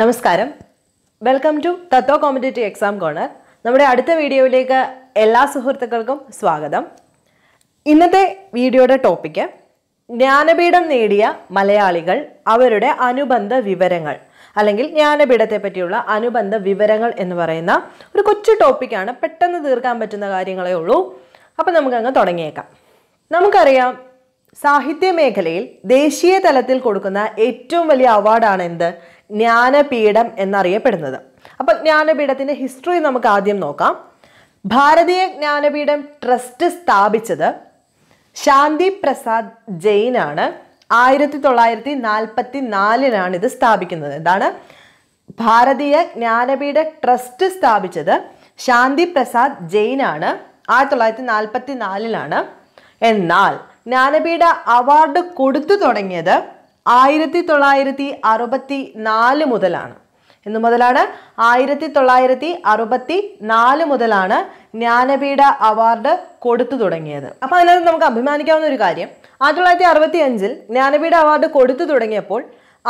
നമസ്കാരം welcome to Tatva competitive exam corner നമ്മുടെ അടുത്ത വീഡിയോയിലേക്ക് എല്ലാ സുഹൃത്തുക്കൾക്കും സ്വാഗതം ഇന്നത്തെ വീഡിയോയുടെ ടോപ്പിക്ക് ജ്ഞാനപീഠം നേടിയ മലയാളികൾ അവരുടെ അനുബന്ധ വിവരങ്ങൾ അല്ലെങ്കിൽ ജ്ഞാനപീഠത്തെ പറ്റിയുള്ള അനുബന്ധ വിവരങ്ങൾ എന്ന് പറയുന്ന ഒരു കൊച്ചു ടോപ്പിക്കാണ് പെട്ടെന്ന് തീർക്കാൻ പറ്റുന്ന കാര്യങ്ങളേ ഉള്ളൂ അപ്പം നമുക്കങ്ങ് തുടങ്ങിയേക്കാം നമുക്കറിയാം സാഹിത്യ മേഖലയിൽ ദേശീയ തലത്തിൽ കൊടുക്കുന്ന ഏറ്റവും വലിയ അവാർഡാണ് എന്ത് ജ്ഞാനപീഠം എന്നറിയപ്പെടുന്നത് അപ്പൊ ജ്ഞാനപീഠത്തിന്റെ ഹിസ്റ്ററി നമുക്ക് ആദ്യം നോക്കാം ഭാരതീയ ജ്ഞാനപീഠം ട്രസ്റ്റ് സ്ഥാപിച്ചത് ശാന്തി പ്രസാദ് ജെയിനാണ് ആയിരത്തി തൊള്ളായിരത്തി നാൽപ്പത്തി നാലിനാണ് ഇത് സ്ഥാപിക്കുന്നത് എന്താണ് ഭാരതീയ ജ്ഞാനപീഠ ട്രസ്റ്റ് സ്ഥാപിച്ചത് ശാന്തി പ്രസാദ് ജെയിനാണ് ആയിരത്തി തൊള്ളായിരത്തി നാൽപ്പത്തി നാലിലാണ് എന്നാൽ ജ്ഞാനപീഠ അവാർഡ് കൊടുത്തു തുടങ്ങിയത് ആയിരത്തി തൊള്ളായിരത്തി അറുപത്തി നാല് മുതലാണ് എന്ന് മുതലാണ് ആയിരത്തി തൊള്ളായിരത്തി അറുപത്തി നാല് മുതലാണ് ജ്ഞാനപീഠ അവാർഡ് കൊടുത്തു തുടങ്ങിയത് അപ്പോൾ അതിനകത്ത് നമുക്ക് അഭിമാനിക്കാവുന്ന ഒരു കാര്യം ആയിരത്തി തൊള്ളായിരത്തി അറുപത്തി അഞ്ചിൽ ജ്ഞാനപീഠ അവാർഡ് കൊടുത്തു തുടങ്ങിയപ്പോൾ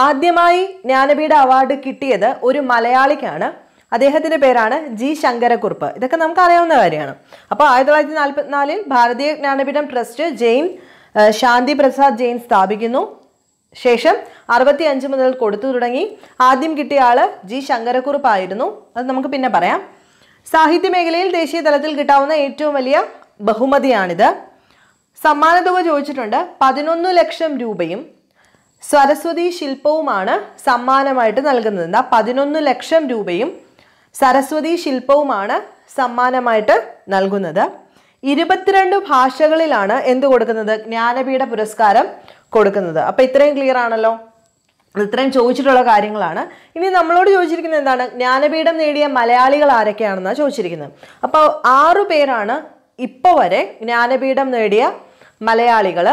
ആദ്യമായി ജ്ഞാനപീഠ അവാർഡ് കിട്ടിയത് ഒരു മലയാളിക്കാണ് അദ്ദേഹത്തിൻ്റെ പേരാണ് ജി ശങ്കരക്കുറുപ്പ് ഇതൊക്കെ നമുക്ക് അറിയാവുന്ന കാര്യമാണ് അപ്പോൾ ആയിരത്തി തൊള്ളായിരത്തി നാൽപ്പത്തിനാലിൽ ഭാരതീയ ജ്ഞാനപീഠം ട്രസ്റ്റ് ജെയിൻ ശാന്തി പ്രസാദ് ജെയിൻ സ്ഥാപിക്കുന്നു ശേഷം അറുപത്തി അഞ്ച് മുതൽ കൊടുത്തു തുടങ്ങി ആദ്യം കിട്ടിയ ആള് ജി ശങ്കരക്കുറുപ്പായിരുന്നു അത് നമുക്ക് പിന്നെ പറയാം സാഹിത്യ മേഖലയിൽ ദേശീയ തലത്തിൽ കിട്ടാവുന്ന ഏറ്റവും വലിയ ബഹുമതിയാണിത് തുക ചോദിച്ചിട്ടുണ്ട് പതിനൊന്ന് ലക്ഷം രൂപയും സരസ്വതി ശില്പവുമാണ് സമ്മാനമായിട്ട് നൽകുന്നത് എന്താ പതിനൊന്ന് ലക്ഷം രൂപയും സരസ്വതി ശില്പവുമാണ് സമ്മാനമായിട്ട് നൽകുന്നത് ഇരുപത്തിരണ്ട് ഭാഷകളിലാണ് എന്ത് കൊടുക്കുന്നത് ജ്ഞാനപീഠ പുരസ്കാരം കൊടുക്കുന്നത് അപ്പോൾ ഇത്രയും ക്ലിയർ ആണല്ലോ ഇത്രയും ചോദിച്ചിട്ടുള്ള കാര്യങ്ങളാണ് ഇനി നമ്മളോട് ചോദിച്ചിരിക്കുന്നത് എന്താണ് ജ്ഞാനപീഠം നേടിയ മലയാളികൾ ആരൊക്കെയാണെന്നാണ് ചോദിച്ചിരിക്കുന്നത് അപ്പോൾ ആറു പേരാണ് ഇപ്പോൾ വരെ ജ്ഞാനപീഠം നേടിയ മലയാളികൾ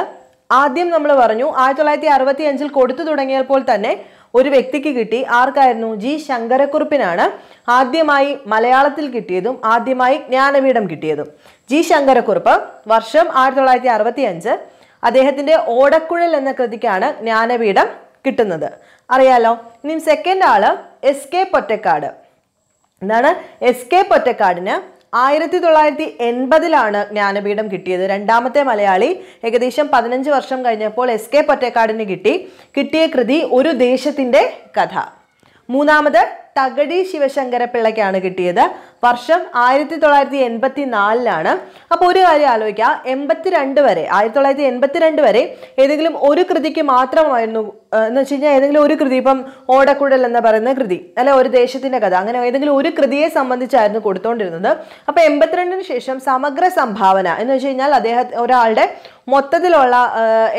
ആദ്യം നമ്മൾ പറഞ്ഞു ആയിരത്തി തൊള്ളായിരത്തി അറുപത്തി അഞ്ചിൽ കൊടുത്തു തുടങ്ങിയപ്പോൾ തന്നെ ഒരു വ്യക്തിക്ക് കിട്ടി ആർക്കായിരുന്നു ജി ശങ്കരക്കുറുപ്പിനാണ് ആദ്യമായി മലയാളത്തിൽ കിട്ടിയതും ആദ്യമായി ജ്ഞാനപീഠം കിട്ടിയതും ജി ശങ്കരക്കുറുപ്പ് വർഷം ആയിരത്തി തൊള്ളായിരത്തി അറുപത്തി അഞ്ച് അദ്ദേഹത്തിന്റെ ഓടക്കുഴൽ എന്ന കൃതിക്കാണ് ജ്ഞാനപീഠം കിട്ടുന്നത് അറിയാലോ ഇനി സെക്കൻഡ് ആള് എസ് കെ പൊറ്റക്കാട് എന്താണ് എസ് കെ പൊറ്റക്കാടിന് ആയിരത്തി തൊള്ളായിരത്തി എൺപതിലാണ് ജ്ഞാനപീഠം കിട്ടിയത് രണ്ടാമത്തെ മലയാളി ഏകദേശം പതിനഞ്ച് വർഷം കഴിഞ്ഞപ്പോൾ എസ് കെ പൊറ്റക്കാടിന് കിട്ടി കിട്ടിയ കൃതി ഒരു ദേശത്തിൻ്റെ കഥ മൂന്നാമത് ശിവശങ്കര പിള്ളയ്ക്കാണ് കിട്ടിയത് വർഷം ആയിരത്തി തൊള്ളായിരത്തി എൺപത്തി നാലിലാണ് അപ്പോൾ ഒരു കാര്യം ആലോചിക്കുക എൺപത്തിരണ്ട് വരെ ആയിരത്തി തൊള്ളായിരത്തി എൺപത്തിരണ്ട് വരെ ഏതെങ്കിലും ഒരു കൃതിക്ക് മാത്രമായിരുന്നു എന്ന് വെച്ച് കഴിഞ്ഞാൽ ഏതെങ്കിലും ഒരു കൃതി ഇപ്പം ഓടക്കുഴൽ എന്ന് പറയുന്ന കൃതി അല്ലെ ഒരു ദേശത്തിന്റെ കഥ അങ്ങനെ ഏതെങ്കിലും ഒരു കൃതിയെ സംബന്ധിച്ചായിരുന്നു കൊടുത്തോണ്ടിരുന്നത് അപ്പോൾ എൺപത്തിരണ്ടിന് ശേഷം സമഗ്ര സംഭാവന എന്ന് വെച്ച് കഴിഞ്ഞാൽ അദ്ദേഹം ഒരാളുടെ മൊത്തത്തിലുള്ള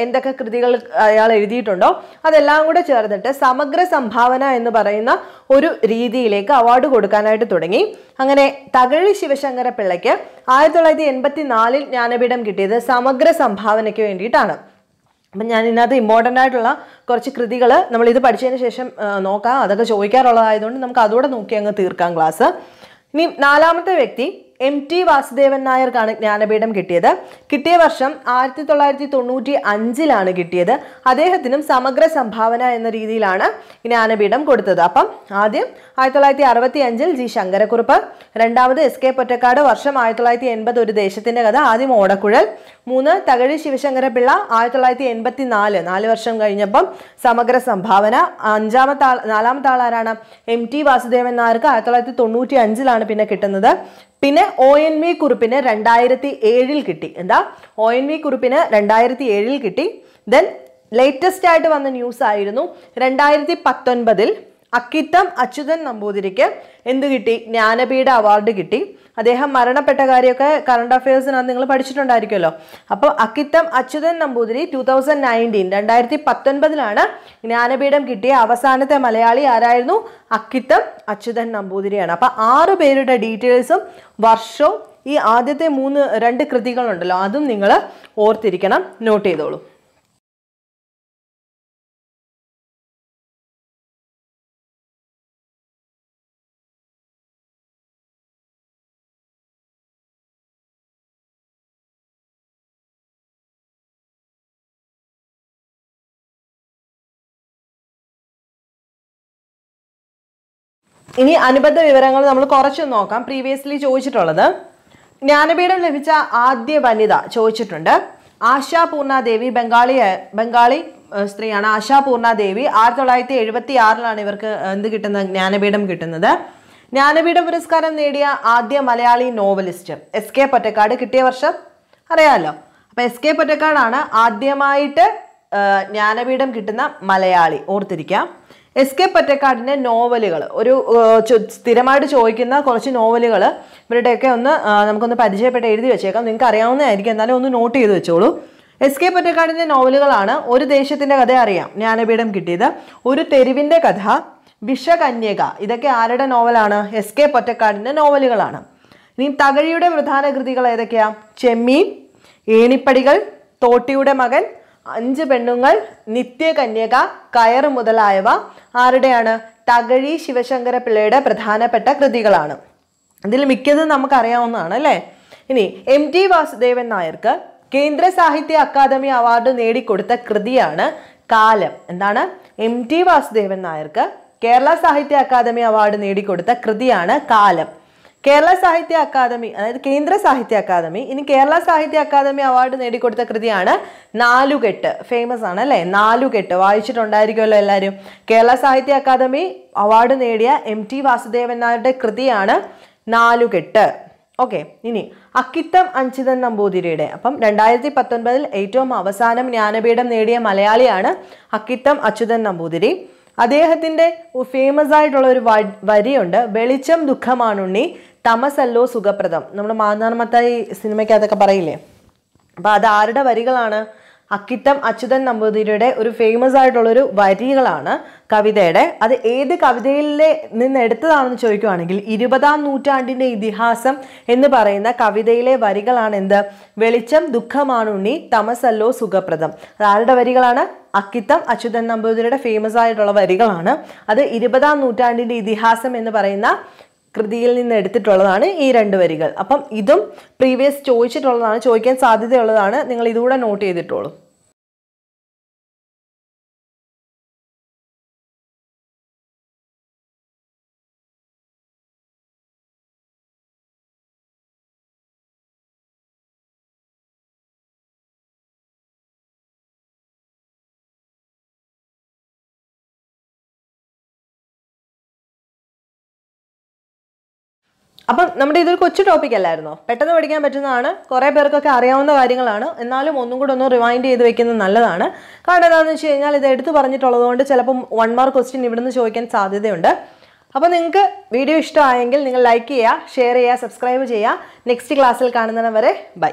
എന്തൊക്കെ കൃതികൾ അയാൾ എഴുതിയിട്ടുണ്ടോ അതെല്ലാം കൂടെ ചേർന്നിട്ട് സമഗ്ര സംഭാവന എന്ന് പറയുന്ന ഒരു രീതിയിലേക്ക് അവാർഡ് കൊടുക്കാനായിട്ട് തുടങ്ങി അങ്ങനെ തകഴി ശിവശങ്കര പിള്ളയ്ക്ക് ആയിരത്തി തൊള്ളായിരത്തി എൺപത്തി നാലിൽ ജ്ഞാനപീഠം കിട്ടിയത് സമഗ്ര സംഭാവനയ്ക്ക് വേണ്ടിയിട്ടാണ് അപ്പം ഞാൻ ഇതിനകത്ത് ഇമ്പോർട്ടൻ്റ് ആയിട്ടുള്ള കുറച്ച് കൃതികൾ നമ്മൾ ഇത് പഠിച്ചതിന് ശേഷം നോക്കാം അതൊക്കെ ചോദിക്കാറുള്ളതായതുകൊണ്ട് നമുക്ക് അതോടെ നോക്കി അങ്ങ് തീർക്കാം ക്ലാസ് ഇനി നാലാമത്തെ വ്യക്തി എം ടി വാസുദേവൻ നായർക്കാണ് ജ്ഞാനപീഠം കിട്ടിയത് കിട്ടിയ വർഷം ആയിരത്തി തൊള്ളായിരത്തി തൊണ്ണൂറ്റി അഞ്ചിലാണ് കിട്ടിയത് അദ്ദേഹത്തിനും സമഗ്ര സംഭാവന എന്ന രീതിയിലാണ് ജ്ഞാനപീഠം കൊടുത്തത് അപ്പം ആദ്യം ആയിരത്തി തൊള്ളായിരത്തി അറുപത്തി അഞ്ചിൽ ജി ശങ്കരക്കുറുപ്പ് രണ്ടാമത് എസ് കെ പൊറ്റക്കാട് വർഷം ആയിരത്തി തൊള്ളായിരത്തി എൺപത് ഒരു ദേശത്തിൻ്റെ കഥ ആദ്യം ഓടക്കുഴൽ മൂന്ന് തകഴി ശിവശങ്കരപിള്ള ആയിരത്തി തൊള്ളായിരത്തി എൺപത്തി നാല് നാല് വർഷം കഴിഞ്ഞപ്പം സമഗ്ര സംഭാവന അഞ്ചാമത്തെ ആൾ നാലാമത്തെ ആളാരാണ് എം ടി വാസുദേവൻ നായർക്ക് ആയിരത്തി തൊള്ളായിരത്തി തൊണ്ണൂറ്റി അഞ്ചിലാണ് പിന്നെ കിട്ടുന്നത് പിന്നെ ഒ എൻ വി കുറിപ്പിന് രണ്ടായിരത്തി ഏഴിൽ കിട്ടി എന്താ ഒ എൻ വി കുറിപ്പിന് രണ്ടായിരത്തി ഏഴിൽ കിട്ടി ദെൻ ലേറ്റസ്റ്റ് ആയിട്ട് വന്ന ന്യൂസ് ആയിരുന്നു രണ്ടായിരത്തി പത്തൊൻപതിൽ അക്കിത്തം അച്യുതൻ നമ്പൂതിരിക്ക് എന്ത് കിട്ടി ജ്ഞാനപീഠ അവാർഡ് കിട്ടി അദ്ദേഹം മരണപ്പെട്ട കാര്യമൊക്കെ കറണ്ട് അഫയേഴ്സിനകത്ത് നിങ്ങൾ പഠിച്ചിട്ടുണ്ടായിരിക്കുമല്ലോ അപ്പോൾ Akkitham Achuthan Namboothiri two thousand nineteen രണ്ടായിരത്തി പത്തൊൻപതിലാണ് ജ്ഞാനപീഠം കിട്ടിയ അവസാനത്തെ മലയാളി ആരായിരുന്നു അക്കിത്തം അച്യുതൻ നമ്പൂതിരിയാണ് അപ്പോൾ ആറ് പേരുടെ ഡീറ്റെയിൽസും വർഷവും ഈ ആദ്യത്തെ മൂന്ന് രണ്ട് കൃതികളുണ്ടല്ലോ അതും നിങ്ങൾ ഓർത്തിരിക്കണം നോട്ട് ചെയ്തോളൂ ഇനി അനുബന്ധ വിവരങ്ങൾ നമ്മൾ കുറച്ച് നോക്കാം പ്രീവിയസ്ലി ചോദിച്ചിട്ടുള്ളത് ജ്ഞാനപീഠം ലഭിച്ച ആദ്യ വനിത ചോദിച്ചിട്ടുണ്ട് ആശാ പൂർണാദേവി ബംഗാളി ബംഗാളി സ്ത്രീയാണ് ആശാ പൂർണാദേവി ആയിരത്തി തൊള്ളായിരത്തി എഴുപത്തി ആറിലാണ് ഇവർക്ക് എന്ത് കിട്ടുന്നത് ജ്ഞാനപീഠം കിട്ടുന്നത് ജ്ഞാനപീഠ പുരസ്കാരം നേടിയ ആദ്യ Malayali novelist S K Pottekkatt കിട്ടിയ വർഷം അറിയാമല്ലോ അപ്പം എസ് കെ പൊറ്റക്കാടാണ് ആദ്യമായിട്ട് ജ്ഞാനപീഠം കിട്ടുന്ന മലയാളി ഓർത്തിരിക്കാം എസ് കെ നോവലുകൾ ഒരു സ്ഥിരമായിട്ട് ചോദിക്കുന്ന കുറച്ച് നോവലുകൾ ഇവരുടെയൊക്കെ ഒന്ന് നമുക്കൊന്ന് പരിചയപ്പെട്ട് എഴുതി വെച്ചേക്കാം നിങ്ങൾക്ക് അറിയാവുന്നതായിരിക്കും എന്നാലും ഒന്ന് നോട്ട് ചെയ്ത് വെച്ചോളൂ എസ് കെ പറ്റക്കാടിൻ്റെ നോവലുകളാണ് ഒരു ദേശത്തിൻ്റെ കഥ അറിയാം ജ്ഞാനപീഠം കിട്ടിയത് ഒരു തെരുവിൻ്റെ കഥ വിഷകന്യക ഇതൊക്കെ ആരുടെ നോവലാണ് എസ് കെ പറ്റക്കാടിൻ്റെ നോവലുകളാണ് ഇനി തകഴിയുടെ പ്രധാന കൃതികൾ ഏതൊക്കെയാണ് ചെമ്മീൻ ഏണിപ്പടികൾ തോട്ടിയുടെ മകൻ അഞ്ച് പെണ്ണുങ്ങൾ നിത്യകന്യക കയർ മുതലായവ ആരുടെയാണ് തകഴി ശിവശങ്കര പിള്ളയുടെ പ്രധാനപ്പെട്ട കൃതികളാണ് ഇതിൽ മിക്കതും നമുക്കറിയാവുന്നതാണ് അല്ലേ ഇനി എം ടി വാസുദേവൻ നായർക്ക് കേന്ദ്ര സാഹിത്യ അക്കാദമി അവാർഡ് നേടിക്കൊടുത്ത കൃതിയാണ് കാലം എന്താണ് എം ടി വാസുദേവൻ നായർക്ക് കേരള സാഹിത്യ അക്കാദമി അവാർഡ് നേടിക്കൊടുത്ത കൃതിയാണ് കാലം കേരള സാഹിത്യ അക്കാദമി അതായത് കേന്ദ്ര സാഹിത്യ അക്കാദമി ഇനി കേരള സാഹിത്യ അക്കാദമി അവാർഡ് നേടിക്കൊടുത്ത കൃതിയാണ് നാലുകെട്ട് ഫേമസ് ആണ് അല്ലേ നാലുകെട്ട് വായിച്ചിട്ടുണ്ടായിരിക്കുമല്ലോ എല്ലാവരും കേരള സാഹിത്യ അക്കാദമി അവാർഡ് നേടിയ എം ടി വാസുദേവൻ നായരുടെ കൃതിയാണ് നാലുകെട്ട് ഓക്കെ ഇനി അക്കിത്തം അഞ്ചിതൻ നമ്പൂതിരിയുടെ അപ്പം രണ്ടായിരത്തി പത്തൊൻപതിൽ ഏറ്റവും അവസാനം ജ്ഞാനപീഠം നേടിയ മലയാളിയാണ് അക്കിത്തം അച്യുതൻ നമ്പൂതിരി അദ്ദേഹത്തിൻ്റെ ഫേമസ് ആയിട്ടുള്ള ഒരു വരിയുണ്ട് വെളിച്ചം ദുഃഖമാണുണ്ണി തമസല്ലോ സുഖപ്രദം നമ്മുടെ മാന്നാർമത്തായി സിനിമയ്ക്കകത്തൊക്കെ പറയില്ലേ അപ്പോൾ അത് ആരുടെ വരികളാണ് അക്കിത്തം അച്യുതൻ നമ്പൂതിരിയുടെ ഒരു ഫേമസ് ആയിട്ടുള്ളൊരു വരികളാണ് കവിതയുടെ അത് ഏത് കവിതയിൽ നിന്ന് എടുത്തതാണെന്ന് ചോദിക്കുവാണെങ്കിൽ ഇരുപതാം നൂറ്റാണ്ടിൻ്റെ ഇതിഹാസം എന്ന് പറയുന്ന കവിതയിലെ വരികളാണ് എന്ത് വെളിച്ചം ദുഃഖമാണുണ്ണി തമസല്ലോ സുഖപ്രദം ആരുടെ വരികളാണ് അക്കിത്തം അച്യുതൻ നമ്പൂതിരിയുടെ ഫേമസ് ആയിട്ടുള്ള വരികളാണ് അത് ഇരുപതാം നൂറ്റാണ്ടിൻ്റെ ഇതിഹാസം എന്ന് പറയുന്ന കൃതിയിൽ നിന്ന് എടുത്തിട്ടുള്ളതാണ് ഈ രണ്ട് വരികൾ അപ്പം ഇതും പ്രീവിയസ് ചോദിച്ചിട്ടുള്ളതാണ് ചോദിക്കാൻ സാധ്യതയുള്ളതാണ് നിങ്ങൾ ഇതുകൂടെ നോട്ട് ചെയ്തിട്ടുള്ളൂ അപ്പം നമ്മുടെ ഇതൊരു കൊച്ചു ടോപ്പിക് അല്ലായിരുന്നോ പെട്ടെന്ന് പഠിക്കാൻ പറ്റുന്നതാണ് കുറേ പേർക്കൊക്കെ അറിയാവുന്ന കാര്യങ്ങളാണ് എന്നാലും ഒന്നും കൂടെ ഒന്ന് റിവൈൻഡ് ചെയ്ത് വെക്കുന്നത് നല്ലതാണ് കാരണം എന്താണെന്ന് വെച്ച് കഴിഞ്ഞാൽ ഇത് എടുത്തു പറഞ്ഞിട്ടുള്ളത് കൊണ്ട് ചിലപ്പം വൺ മാർക്ക് ക്വസ്റ്റ്യൻ ഇവിടുന്ന് ചോദിക്കാൻ സാധ്യതയുണ്ട് അപ്പോൾ നിങ്ങൾക്ക് വീഡിയോ ഇഷ്ടമായെങ്കിൽ നിങ്ങൾ ലൈക്ക് ചെയ്യുക ഷെയർ ചെയ്യുക സബ്സ്ക്രൈബ് ചെയ്യുക നെക്സ്റ്റ് ക്ലാസ്സിൽ കാണുന്നവരെ ബൈ